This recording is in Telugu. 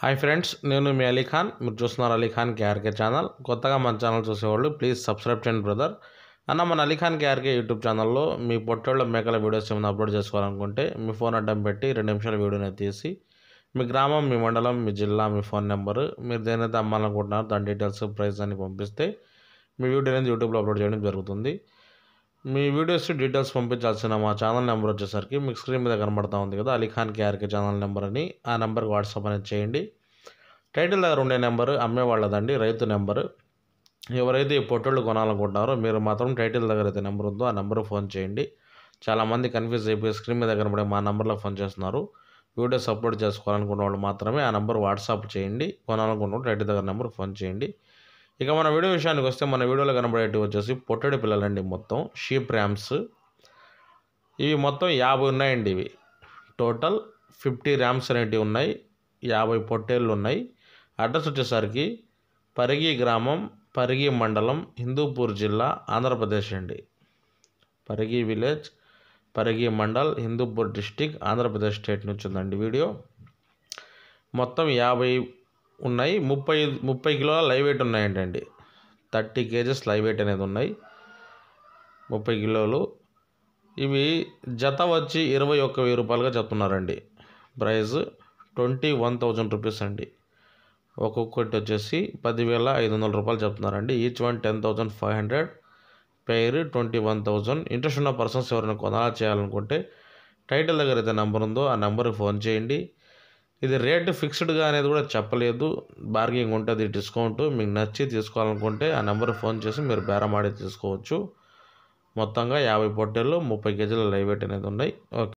హాయ్ ఫ్రెండ్స్ నేను మీ అలీఖాన్ మీరు చూస్తున్నారు అలీఖాన్ కేఆర్కే ఛానల్ కొత్తగా మన ఛానల్ చూసేవాళ్ళు ప్లీజ్ సబ్స్క్రైబ్ చేయండి బ్రదర్ అన్న మన అలీఖాన్ కేఆర్కే యూట్యూబ్ ఛానల్లో మీ పొట్టేళ్ళ మేకల వీడియోస్ ఏమైనా అప్లోడ్ చేసుకోవాలనుకుంటే మీ ఫోన్ అడ్డం పెట్టి రెండు నిమిషాల వీడియోని తీసి మీ గ్రామం మీ మండలం మీ జిల్లా మీ ఫోన్ నెంబరు మీరు దేనైతే అమ్మాలనుకుంటున్నారో దాని డీటెయిల్స్ ప్రైస్ అని పంపిస్తే మీ వీడియో అనేది యూట్యూబ్లో అప్లోడ్ చేయడం జరుగుతుంది మీ వీడియోస్ డీటెయిల్స్ పంపించాల్సిన మా ఛానల్ నెంబర్ వచ్చేసరికి మీకు స్క్రీన్ మీద కనబడతా ఉంది కదా అలీఖాన్ కేఆర్కే ఛానల్ నెంబర్ అని ఆ నెంబర్కి వాట్సాప్ అనేది చేయండి టైటిల్ దగ్గర ఉండే నెంబరు అమ్మేవాళ్ళదండి రైతు నెంబరు ఎవరైతే ఈ పొట్టళ్ళు కొనాలనుకుంటున్నారో మీరు మాత్రం టైటిల్ దగ్గర అయితే నెంబర్ ఉందో ఆ నెంబర్ ఫోన్ చేయండి చాలామంది కన్ఫ్యూజ్ అయిపోయి స్క్రీన్ మీద దగ్గర మా నెంబర్లో ఫోన్ చేస్తున్నారు వీడియో సపోర్ట్ చేసుకోవాలనుకున్న వాళ్ళు మాత్రమే ఆ నెంబర్ వాట్సాప్ చేయండి కొనాలనుకున్న టైటిల్ దగ్గర నెంబర్ ఫోన్ చేయండి ఇక మన వీడియో విషయానికి వస్తే మన వీడియోలో కనబడేటి వచ్చేసి పొట్టడి పిల్లలండి మొత్తం షీప్ ర్యామ్స్ ఇవి మొత్తం యాభై ఉన్నాయండి ఇవి టోటల్ ఫిఫ్టీ ర్యామ్స్ అనేటివి ఉన్నాయి యాభై పొట్టేళ్ళు ఉన్నాయి అడ్రస్ వచ్చేసరికి పరిగి గ్రామం పరిగి మండలం హిందూపూర్ జిల్లా ఆంధ్రప్రదేశ్ అండి Parigi village Parigi mandal Hindupur district Andhra Pradesh state నుంచి ఉందండి వీడియో మొత్తం యాభై ఉన్నాయి ముప్పై ముప్పై కిలోల లైవ్ వెయిట్ ఉన్నాయండి అండి థర్టీ కేజెస్ లైవ్ వెయిట్ అనేది ఉన్నాయి ముప్పై కిలోలు ఇవి జత వచ్చి ఇరవై ఒక్క వెయ్యి రూపాయలుగా చెప్తున్నారండి price twenty one thousand rupees అండి ఒక్కొక్కటి వచ్చేసి పదివేల ఐదు వందల రూపాయలు చెప్తున్నారండి each one ten thousand five hundred పేరు ట్వంటీ వన్ థౌజండ్ ఇంట్రెస్ట్ ఉన్న పర్సన్స్ ఎవరైనా కొనాలా చేయాలనుకుంటే టైటిల్ దగ్గర అయితే నెంబర్ ఉందో ఆ నెంబర్కి ఫోన్ చేయండి ఇది రేటు ఫిక్స్డ్గా అనేది కూడా చెప్పలేదు బార్గింగ్ ఉంటుంది డిస్కౌంట్ మీకు నచ్చి తీసుకోవాలనుకుంటే ఆ నెంబర్కి ఫోన్ చేసి మీరు బేరమాడి తీసుకోవచ్చు మొత్తంగా యాభై పొట్టేళ్ళు ముప్పై కేజీల లైవ్ వెయిట్ అనేది ఉన్నాయి ఓకే